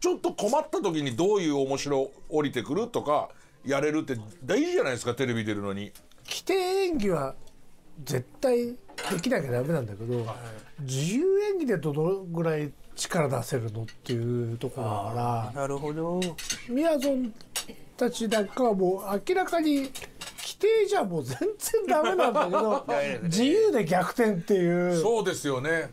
ちょっと困った時にどういう面白降りてくるとかやれるって大事じゃないですかテレビ出るのに。規定演技は絶対できなきゃダメなんだけど、はい、自由演技でどのぐらい力出せるのっていうところだからなるほどみやぞんたちなんかはもう明らかに規定じゃもう全然ダメなんだけど 自由で逆転っていうそうですよね